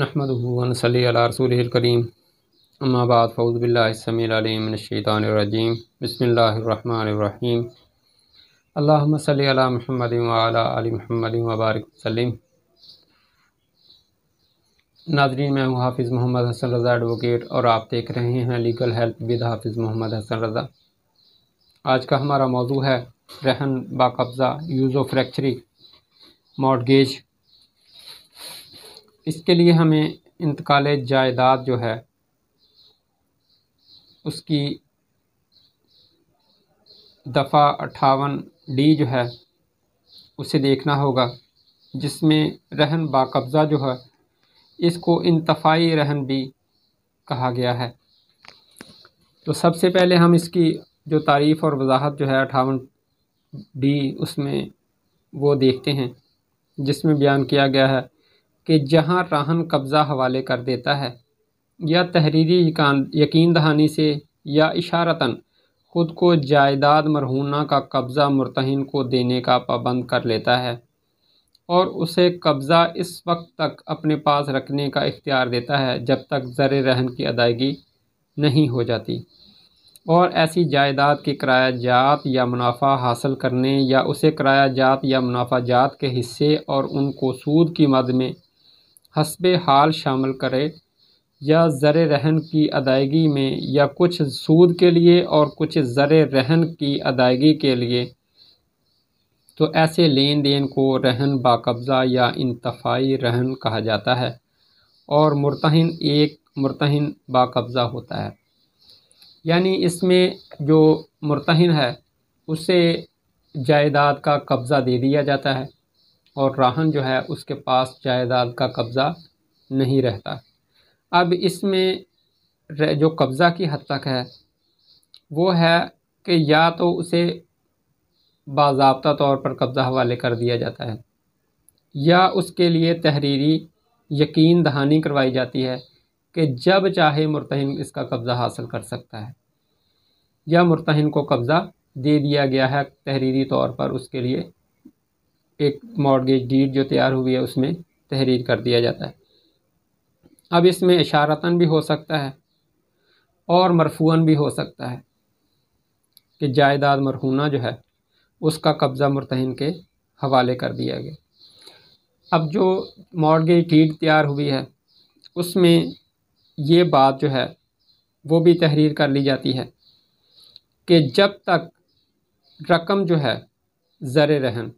नहमदन सल रसूल करीम अम्माबाद फ़ौज़बिल्लासमीमनशैतानरजीम बसमीम अल्लाम सल महमद वाली महमद वबारक वसलम नाजरीन मैं हूँ हाफिज़ मोहम्मद हसन रज़ा एडवोकेट और आप देख रहे हैं लीगल हेल्प विद हाफिज़ मोहम्मद हसन रज़ा आज का हमारा मौजू है रहन बाकब्ज़ा यूजो फ्रैक्चरी फ्रैक्चरिंग मॉडगेज इसके लिए हमें इंतकाल जायदाद जो है उसकी दफ़ा अट्ठावन डी जो है उसे देखना होगा जिसमें रहन बाकब्ज़ा जो है इसको इंतफाई रहन भी कहा गया है तो सबसे पहले हम इसकी जो तारीफ़ और वजाहत जो है अठावन डी उसमें वो देखते हैं जिसमें बयान किया गया है कि जहां राहन कब्ज़ा हवाले कर देता है या तहरीरी यकीन दहानी से या इशारता ख़ुद को जायदाद मरहूना का कब्ज़ा मुरतहन को देने का पाबंद कर लेता है और उसे कब्ज़ा इस वक्त तक अपने पास रखने का इख्तियार देता है जब तक ज़र रहन की अदायगी नहीं हो जाती और ऐसी जायदाद के किराया जात या मुनाफा हासिल करने या उसे किराया जात या मुनाफा जात के हिस्से और उनको सूद की मद में हसब हाल शामिल करे या ज़र रहन की अदायगी में या कुछ सूद के लिए और कुछ ज़र रहन की अदायगी के लिए तो ऐसे लेन देन को रहन बाकब्ज़ा या इंतफाई रहन कहा जाता है और मुरतहन एक मुरतहन बाकब्ज़ा होता है यानी इसमें जो मुरतहन है उसे जायदाद का कब्ज़ा दे दिया जाता है और राहन जो है उसके पास जायदाद का कब्ज़ा नहीं रहता अब इसमें जो कब्ज़ा की हद तक है वो है कि या तो उसे बाबा तौर पर कब्ज़ा हवाले कर दिया जाता है या उसके लिए तहरीरी यकीन दहानी करवाई जाती है कि जब चाहे मुरतहन इसका कब्ज़ा हासिल कर सकता है या मुरतहन को कब्ज़ा दे दिया गया है तहरीरी तौर पर उसके लिए एक मॉडगेज डीड जो तैयार हुई है उसमें तहरीर कर दिया जाता है अब इसमें इशारतान भी हो सकता है और मरफून भी हो सकता है कि जायदाद मरहूना जो है उसका कब्ज़ा मुरतहन के हवाले कर दिया गया अब जो मॉडगेज डीड तैयार हुई है उसमें ये बात जो है वो भी तहरीर कर ली जाती है कि जब तक रकम जो है ज़र रहन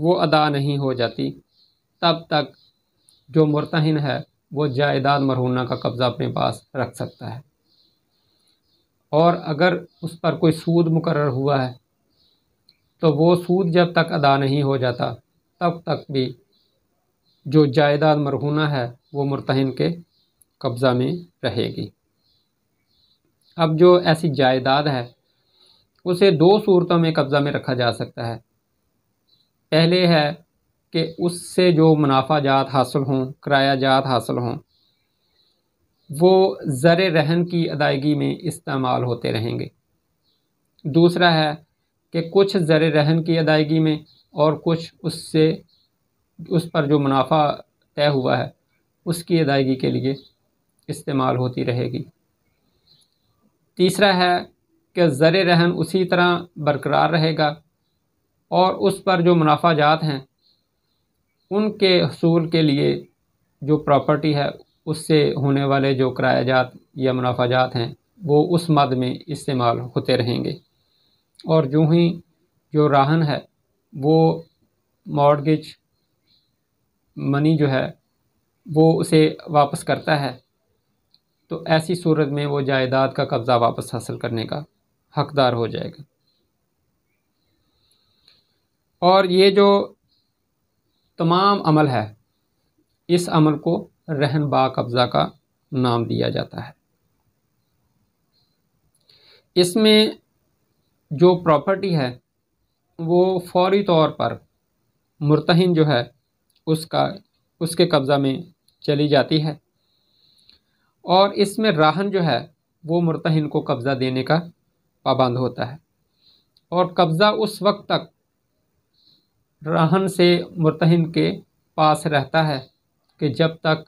वो अदा नहीं हो जाती तब तक जो मरतहन है वो जायदाद मरहूना का कब्ज़ा अपने पास रख सकता है और अगर उस पर कोई सूद मुकर हुआ है तो वो सूद जब तक अदा नहीं हो जाता तब तक भी जो जायदाद मरहूना है वो मरतहन के कब्ज़ा में रहेगी अब जो ऐसी जायदाद है उसे दो सूरतों में कब्ज़ा में रखा जा सकता है पहले है कि उससे जो मुनाफा जात हासिल हों किराया जात हासिल हों वो ज़र रहन की अदायगी में इस्तेमाल होते रहेंगे दूसरा है कि कुछ ज़र रहन की अदायगी में और कुछ उससे उस पर जो मुनाफा तय हुआ है उसकी अदायगी के लिए इस्तेमाल होती रहेगी तीसरा है कि ज़र रहन उसी तरह बरकरार रहेगा और उस पर जो मुनाफा जात हैं उनके हसूल के लिए जो प्रॉपर्टी है उससे होने वाले जो किराया जात या मुनाफा जात हैं वो उस मद में इस्तेमाल होते रहेंगे और जो ही जो राहन है वो मॉडगिज मनी जो है वो उसे वापस करता है तो ऐसी सूरत में वो जायदाद का कब्ज़ा वापस हासिल करने का हकदार हो जाएगा और ये जो तमाम अमल है इस अमल को रहन बा कब्ज़ा का नाम दिया जाता है इसमें जो प्रॉपर्टी है वो फौरी तौर पर मुरतहन जो है उसका उसके कब्ज़ा में चली जाती है और इसमें राहन जो है वो मुरतहन को कब्ज़ा देने का पाबंद होता है और कब्ज़ा उस वक्त तक रहन से मुतहन के पास रहता है कि जब तक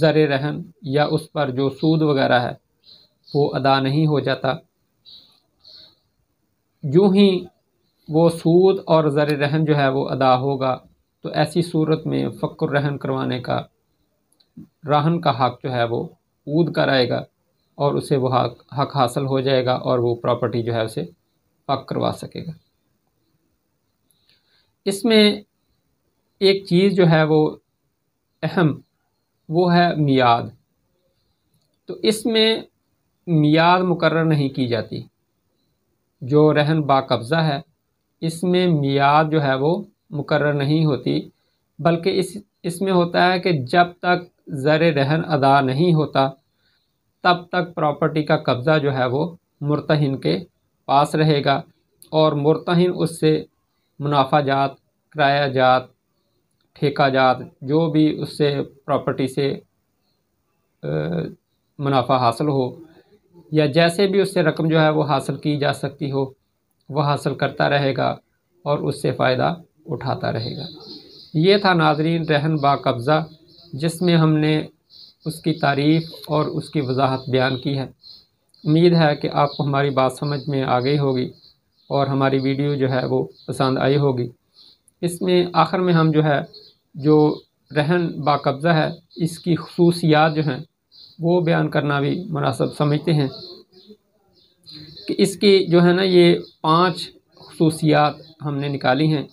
ज़र रहन या उस पर जो सूद वगैरह है वो अदा नहीं हो जाता यूँ ही वो सूद और ज़र रहन जो है वो अदा होगा तो ऐसी सूरत में फ़क्र रहन करवाने का राहन का हक़ जो है वो ऊद कराएगा और उसे वो हक़ हक हासिल हो जाएगा और वो प्रॉपर्टी जो है उसे पक करवा सकेगा इसमें एक चीज़ जो है वो अहम वो है मियाद तो इसमें मियाद मुकर नहीं की जाती जो रहन बाकब्ज़ा है इसमें मियाद जो है वो मुकर नहीं होती बल्कि इस इसमें होता है कि जब तक ज़र रहन अदा नहीं होता तब तक प्रॉपर्टी का कब्ज़ा जो है वो मुरतहिन के पास रहेगा और मुरतहिन उससे मुनाफा जात किराया जात ठेका जात जो भी उससे प्रॉपर्टी से मुनाफा हासिल हो या जैसे भी उससे रकम जो है वो हासिल की जा सकती हो वह हासिल करता रहेगा और उससे फ़ायदा उठाता रहेगा ये था नाजरीन रहन कब्ज़ा जिसमें हमने उसकी तारीफ़ और उसकी वजाहत बयान की है उम्मीद है कि आपको हमारी बात समझ में आ गई होगी और हमारी वीडियो जो है वो पसंद आई होगी इसमें आखिर में हम जो है जो रहन बाकब्ज़ा है इसकी खसूसियात जो हैं वो बयान करना भी मुनासब समझते हैं कि इसकी जो है ना ये पांच खसूसियात हमने निकाली हैं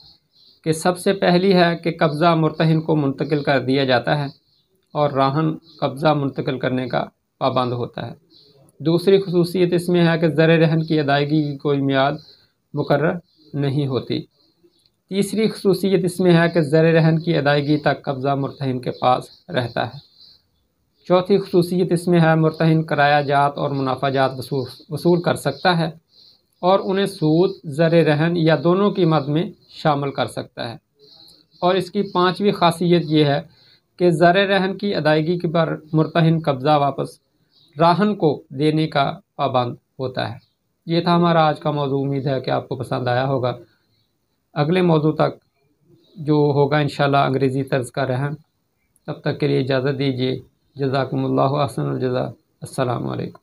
कि सबसे पहली है कि कब्ज़ा मुरतहन को मुंतकिल कर दिया जाता है और राहन कब्ज़ा मुंतकिल करने का पाबंद होता है दूसरी खसूसियत इसमें है कि ज़र रहन की अदायगी की कोई मियाद मुकर नहीं होती तीसरी खसूसियत इसमें है कि ज़र रहन की अदायगी तक कब्ज़ा मुरतहन के पास रहता है चौथी खसूसियत इसमें है मुरतहन कराया जात और मुनाफा जात वसूल, वसूल कर सकता है और उन्हें सूद ज़र रहन या दोनों की मद में शामिल कर सकता है और इसकी पाँचवीं खासियत यह है कि ज़र रहन की अदायगी के पर मुरतहन कब्ज़ा वापस राहन को देने का पाबंद होता है ये था हमारा आज का मौजू उम्मीद है कि आपको पसंद आया होगा अगले मौजू तक जो होगा इन अंग्रेज़ी तर्ज का रहन तब तक के लिए इजाज़त दीजिए जजाकम्ला हसन जजा असलकम